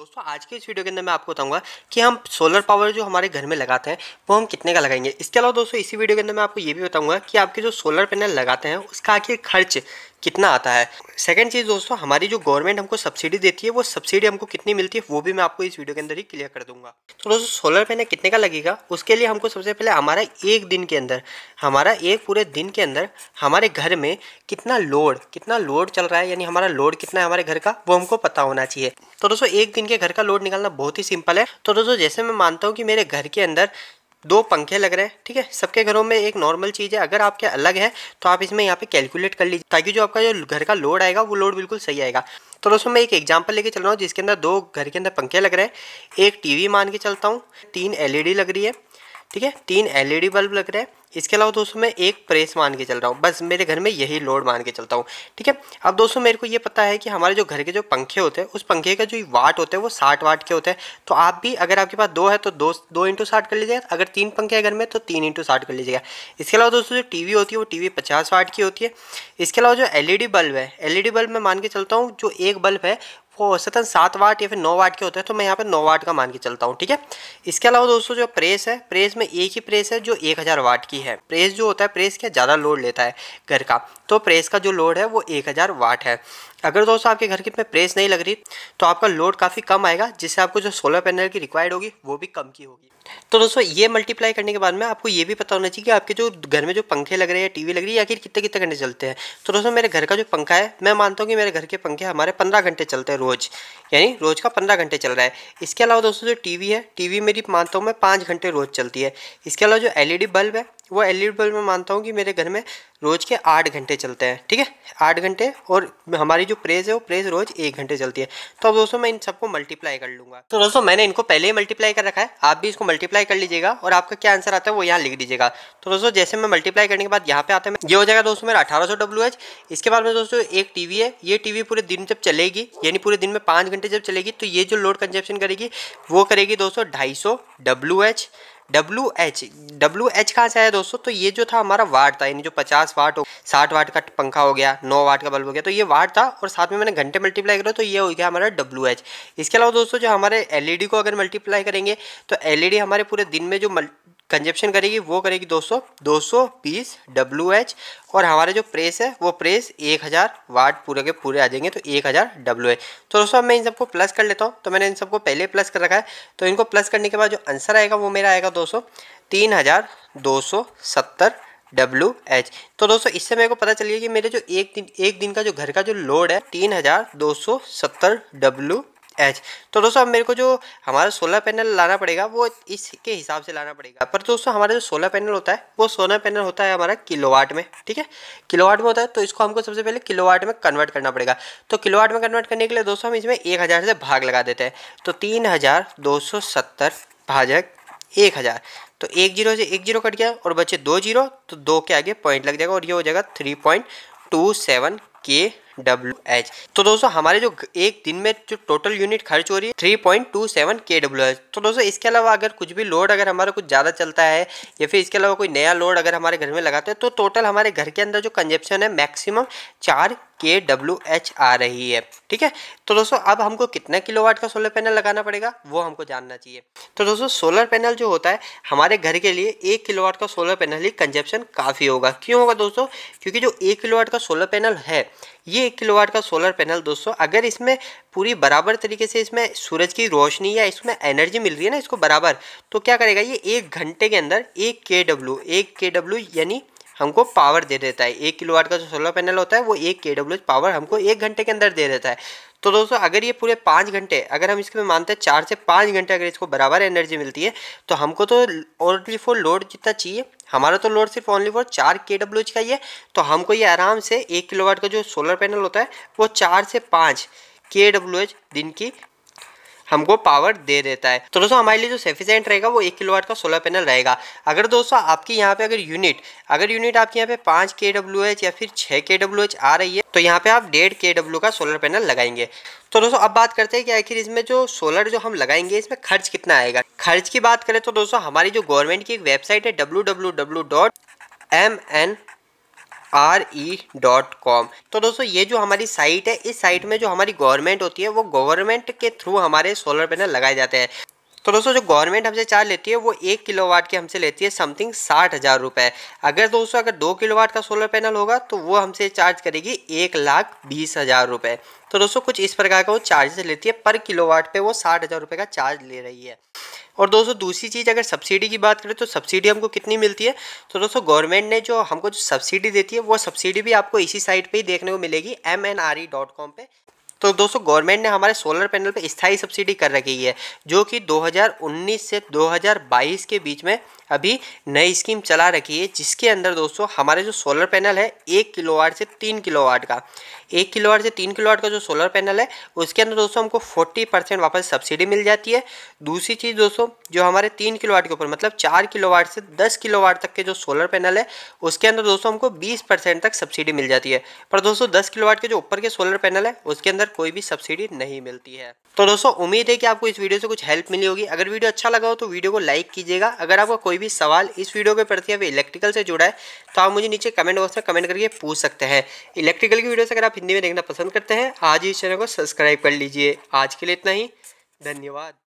दोस्तों आज के इस वीडियो के अंदर मैं आपको बताऊंगा कि हम सोलर पावर जो हमारे घर में लगाते हैं वो हम कितने का लगाएंगे इसके अलावा दोस्तों इसी वीडियो के अंदर मैं आपको ये भी बताऊंगा कि आपके जो सोलर पैनल लगाते हैं उसका आखिर खर्च कितना आता है सेकंड चीज़ दोस्तों हमारी जो गवर्नमेंट हमको सब्सिडी देती है वो सब्सिडी हमको कितनी मिलती है वो भी मैं आपको इस वीडियो के अंदर ही क्लियर कर दूंगा तो दोस्तों सोलर पैनल कितने का लगेगा उसके लिए हमको सबसे पहले हमारा एक दिन के अंदर हमारा एक पूरे दिन के अंदर हमारे घर में कितना लोड कितना लोड चल रहा है यानी हमारा लोड कितना है हमारे घर का वो हमको पता होना चाहिए तो दोस्तों एक दिन के घर का लोड निकालना बहुत ही सिंपल है तो दोस्तों जैसे मैं मानता हूँ कि मेरे घर के अंदर दो पंखे लग रहे हैं ठीक है सबके घरों में एक नॉर्मल चीज़ है अगर आपके अलग है तो आप इसमें यहाँ पे कैलकुलेट कर लीजिए ताकि जो आपका जो घर का लोड आएगा वो लोड बिल्कुल सही आएगा तो दोस्तों मैं एक एग्जाम्पल लेके चल रहा हूँ जिसके अंदर दो घर के अंदर पंखे लग रहे हैं एक टीवी मान के चलता हूँ तीन एल लग रही है ठीक है तीन एल बल्ब लग रहे हैं इसके अलावा दोस्तों मैं एक प्रेस मान के चल रहा हूँ बस मेरे घर में यही लोड मान के चलता हूँ ठीक है अब दोस्तों मेरे को ये पता है कि हमारे जो घर के जो पंखे होते हैं उस पंखे का जो वाट होते हैं वो साठ वाट के होते हैं तो आप भी अगर आपके पास दो है तो दो दो इंटू साठ कर लीजिएगा अगर तीन पंखे हैं घर में तो तीन इंटू साठ कर लीजिएगा इसके अलावा दोस्तों जो वी होती है वो वी पचास वाट की होती है इसके अलावा जो डी बल्ब है डी बल्ब मैं मान के चलता हूँ जो एक बल्ब है वो औसतन सात वाट या फिर नौ वाट के होते हैं तो मैं यहाँ पे नौ वाट का मान के चलता हूँ ठीक है इसके अलावा दोस्तों जो प्रेस है प्रेस में एक ही प्रेस है जो एक हज़ार वाट की ही है प्रेस जो होता है प्रेस क्या ज़्यादा लोड लेता है घर का तो प्रेस का जो लोड है वो एक हज़ार वाट है अगर दोस्तों आपके घर की प्रेस नहीं लग रही तो आपका लोड काफ़ी कम आएगा जिससे आपको जो सोलर पैनल की रिक्वायर्ड होगी वो भी कम की होगी तो दोस्तों ये मल्टीप्लाई करने के बाद में आपको ये भी पता होना चाहिए कि आपके जो घर में जो पंखे लग रहे हैं टीवी लग रही है आखिर कितने कितने घंटे चलते हैं तो दोस्तों मेरे घर का जो पंखा है मैं मानता हूँ कि मेरे घर के पंखे हमारे पंद्रह घंटे चलते हैं रोज़ यानी रोज़ का पंद्रह घंटे चल रहा है इसके अलावा दोस्तों जो टी है टी मेरी मानता हूँ मैं पाँच घंटे रोज़ चलती है इसके अलावा जो एल बल्ब है वो एल बल्ब मैं मानता हूँ कि मेरे घर में रोज़ के आठ घंटे चलते हैं ठीक है आठ घंटे और हमारी जो प्रेस है वो प्रेस रोज़ एक घंटे चलती है तो अब दोस्तों मैं इन सबको मल्टीप्लाई कर लूँगा तो दोस्तों मैंने इनको पहले ही मल्टीप्लाई कर रखा है आप भी इसको मल्टीप्लाई कर लीजिएगा और आपका क्या आंसर आता है वो यहाँ लिख दीजिएगा तो दोस्तों जैसे मैं मल्टीप्लाई करने के बाद यहाँ पे आता है ये हो जाएगा दोस्तों मेरा अठारह सौ एच इसके बाद में दोस्तों एक टी है ये टी वी पूरे दिन जब चलेगी यानी पूरे दिन में पाँच घंटे जब चलेगी तो ये जो लोड कंजप्शन करेगी वो करेगी दोस्तों ढाई सौ H W H W H कहाँ से आया दोस्तों तो ये जो था हमारा वाट था यानी जो पचास वाट हो साठ वाट का पंखा हो गया नौ वाट का बल्ब हो गया तो ये वाट था और साथ में मैंने घंटे मल्टीप्लाई करो तो ये हो गया हमारा डब्ल्यू एच इसके अलावा दोस्तों जो हमारे एल e को अगर मल्टीप्लाई करेंगे तो एल e हमारे पूरे दिन में जो कंजप्शन करेगी वो करेगी 200 200 बीस डब्ल्यू एच और हमारे जो प्रेस है वो प्रेस 1000 वाट पूरे के पूरे आ जाएंगे तो 1000 हज़ार डब्ल्यू एच तो दोस्तों अब मैं इन सबको प्लस कर लेता हूँ तो मैंने इन सबको पहले प्लस कर रखा है तो इनको प्लस करने के बाद जो आंसर आएगा वो मेरा आएगा दोस्तों तीन हज़ार दो सौ सत्तर डब्ल्यू एच तो दोस्तों इससे मेरे को पता चलिए कि मेरे जो एक दिन एक दिन का जो घर का जो लोड है तीन हज़ार दो सौ सत्तर डब्ल्यू एच तो दोस्तों अब मेरे को जो हमारा सोलर पैनल लाना पड़ेगा वो इसके हिसाब से लाना पड़ेगा पर दोस्तों हमारा जो सोलर पैनल होता है वो सोलर पैनल होता है हमारा किलोवाट में ठीक है किलोवाट में होता है तो इसको हमको सबसे पहले किलोवाट में कन्वर्ट करना पड़ेगा तो किलोवाट में कन्वर्ट करने के लिए दोस्तों हम इसमें एक हज़ार से भाग लगा देते हैं तो तीन हज़ार दो सौ सत्तर भाजक एक हज़ार तो एक जीरो से एक जीरो कट गया और बचे दो जीरो तो दो के आगे पॉइंट लग जाएगा और ये हो जाएगा three point two seven K W H तो दोस्तों हमारे जो एक दिन में जो टोटल यूनिट खर्च हो रही है three point two seven K W H तो दोस्तों इसके अलावा अगर कुछ भी लोड अगर हमारा कुछ ज़्यादा चलता है या फिर इसके अलावा कोई नया लोड अगर हमारे घर में लगाते हैं तो टोटल हमारे घर के अंदर जो कंजप्शन है मैक्सिमम चार के डब्ल्यू एच आ रही है ठीक है तो दोस्तों अब हमको कितना किलोवाट का सोलर पैनल लगाना पड़ेगा वो हमको जानना चाहिए तो दोस्तों सोलर पैनल जो होता है हमारे घर के लिए एक किलोवाट का सोलर पैनल ही कंजप्शन काफ़ी होगा क्यों होगा दोस्तों क्योंकि जो एक किलोवाट का सोलर पैनल है ये एक किलोवाट का सोलर पैनल दोस्तों अगर इसमें पूरी बराबर तरीके से इसमें सूरज की रोशनी या इसमें एनर्जी मिल रही है ना इसको बराबर तो क्या करेगा ये एक घंटे के अंदर एक के डब्ल्यू एक के डब्ल्यू यानी हमको पावर दे देता है एक किलोवाट का जो सोलर पैनल होता है वो एक के डब्ल्यू पावर हमको एक घंटे के अंदर दे देता है तो दोस्तों अगर ये पूरे पाँच घंटे अगर हम इसके मानते हैं चार से पाँच घंटे अगर इसको बराबर एनर्जी मिलती है तो हमको तो ओनली फॉर लोड जितना चाहिए हमारा तो लोड सिर्फ ओनली फॉर चार के डब्ल्यू एच का ही है तो हमको ये आराम से एक किलोवाट का जो सोलर पैनल होता है वो चार से पाँच के डब्ल्यू एच दिन की हमको पावर दे देता है तो दोस्तों हमारे लिए जो सफिशेंट रहेगा वो एक किलो का सोलर पैनल रहेगा अगर दोस्तों आपकी यहाँ पे अगर यूनिट अगर यूनिट आपके यहाँ पे पाँच के डब्ल्यू एच या फिर छः के डब्ल्यू एच आ रही है तो यहाँ पे आप डेढ़ के डब्ल्यू का सोलर पैनल लगाएंगे तो दोस्तों अब बात करते हैं कि आखिर इसमें जो सोलर जो हम लगाएंगे इसमें खर्च कितना आएगा खर्च की बात करें तो दोस्तों हमारी जो गवर्नमेंट की एक वेबसाइट है W W W dot M N R E dot com तो दोस्तों ये जो हमारी साइट है इस साइट में जो हमारी गवर्नमेंट होती है वो गवर्नमेंट के थ्रू हमारे सोलर पैनल लगाए जाते हैं तो दोस्तों जो गवर्नमेंट हमसे चार्ज लेती है वो एक किलो वाट की हमसे लेती है समथिंग साठ हज़ार रुपये अगर दोस्तों अगर दो किलो वाट का सोलर पैनल होगा तो वो हमसे चार्ज करेगी एक लाख बीस हज़ार रुपये तो दोस्तों कुछ इस प्रकार का वो चार्जेस लेती है पर किलो वाट पे वो साठ हज़ार रुपये का चार्ज ले रही है और दोस्तों दूसरी चीज़ अगर सब्सिडी की बात करें तो सब्सिडी हमको कितनी मिलती है तो दोस्तों गवर्नमेंट ने जो हमको जो सब्सिडी देती है वो सब्सिडी भी आपको इसी साइट पर ही देखने को मिलेगी M N R E dot com पर तो दोस्तों गवर्नमेंट ने हमारे सोलर पैनल पे स्थायी सब्सिडी कर रखी है जो कि 2019 से 2022 के बीच में अभी नई स्कीम चला रखी है जिसके अंदर दोस्तों हमारे जो सोलर पैनल है एक वाट से तीन वाट का एक वाट से तीन वाट का जो सोलर पैनल है उसके अंदर दोस्तों हमको फोर्टी परसेंट वापस सब्सिडी मिल जाती है दूसरी चीज़ दोस्तों जो हमारे तीन वाट के ऊपर मतलब चार वाट से दस वाट तक के जो सोलर पैनल है उसके अंदर दोस्तों हमको बीस परसेंट तक सब्सिडी मिल जाती है पर दोस्तों दस वाट के जो ऊपर के सोलर पैनल है उसके अंदर कोई भी सब्सिडी नहीं मिलती है तो दोस्तों उम्मीद है कि आपको इस वीडियो से कुछ हेल्प मिली होगी अगर वीडियो अच्छा लगा हो तो वीडियो को लाइक कीजिएगा अगर आपको कोई भी सवाल इस वीडियो के प्रति अभी इलेक्ट्रिकल से जुड़ा है तो आप मुझे नीचे कमेंट बॉक्स में कमेंट करके पूछ सकते हैं इलेक्ट्रिकल की से अगर आप हिंदी में देखना पसंद करते हैं आज इस चैनल को सब्सक्राइब कर लीजिए आज के लिए इतना ही धन्यवाद